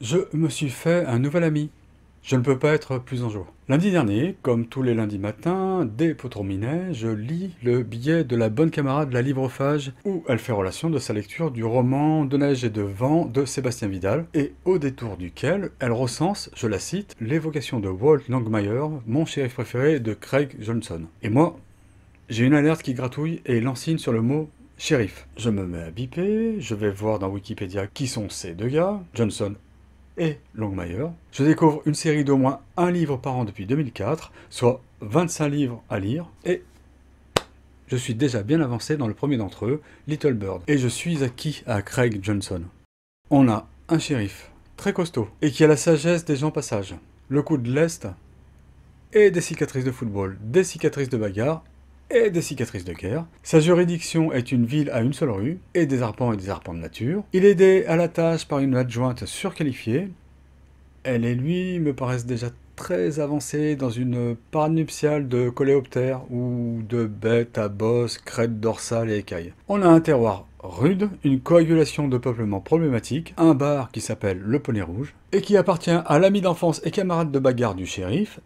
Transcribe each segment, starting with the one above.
Je me suis fait un nouvel ami. Je ne peux pas être plus en joie. Lundi dernier, comme tous les lundis matins, dès Potrominet, je lis le billet de la bonne camarade La Livrophage, où elle fait relation de sa lecture du roman De neige et de vent de Sébastien Vidal, et au détour duquel elle recense, je la cite, l'évocation de Walt Langmeyer, mon shérif préféré de Craig Johnson. Et moi, j'ai une alerte qui gratouille et l'ensigne sur le mot shérif. Je me mets à biper, je vais voir dans Wikipédia qui sont ces deux gars. Johnson et Longmire, je découvre une série d'au moins un livre par an depuis 2004, soit 25 livres à lire, et je suis déjà bien avancé dans le premier d'entre eux, Little Bird, et je suis acquis à Craig Johnson. On a un shérif, très costaud, et qui a la sagesse des gens passage, le coup de l'Est, et des cicatrices de football, des cicatrices de bagarre, et des cicatrices de guerre. Sa juridiction est une ville à une seule rue, et des arpents et des arpents de nature. Il est aidé à la tâche par une adjointe surqualifiée. Elle et lui me paraissent déjà très avancés dans une part nuptiale de coléoptères ou de bêtes à bosses, crêtes dorsales et écailles. On a un terroir rude, une coagulation de peuplement problématique, un bar qui s'appelle le Poney Rouge, et qui appartient à l'ami d'enfance et camarade de bagarre du shérif,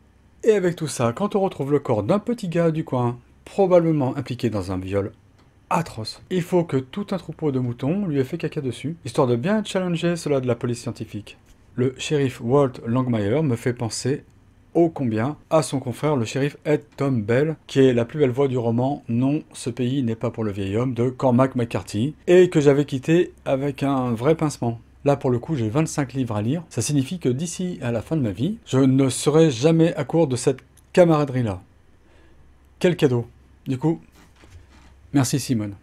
et avec tout ça, quand on retrouve le corps d'un petit gars du coin probablement impliqué dans un viol atroce. Il faut que tout un troupeau de moutons lui ait fait caca dessus, histoire de bien challenger cela de la police scientifique. Le shérif Walt Langmeyer me fait penser ô combien à son confrère le shérif Ed Tom Bell, qui est la plus belle voix du roman Non, ce pays n'est pas pour le vieil homme de Cormac McCarthy, et que j'avais quitté avec un vrai pincement. Là, pour le coup, j'ai 25 livres à lire. Ça signifie que d'ici à la fin de ma vie, je ne serai jamais à court de cette camaraderie-là. Quel cadeau du coup, merci Simone.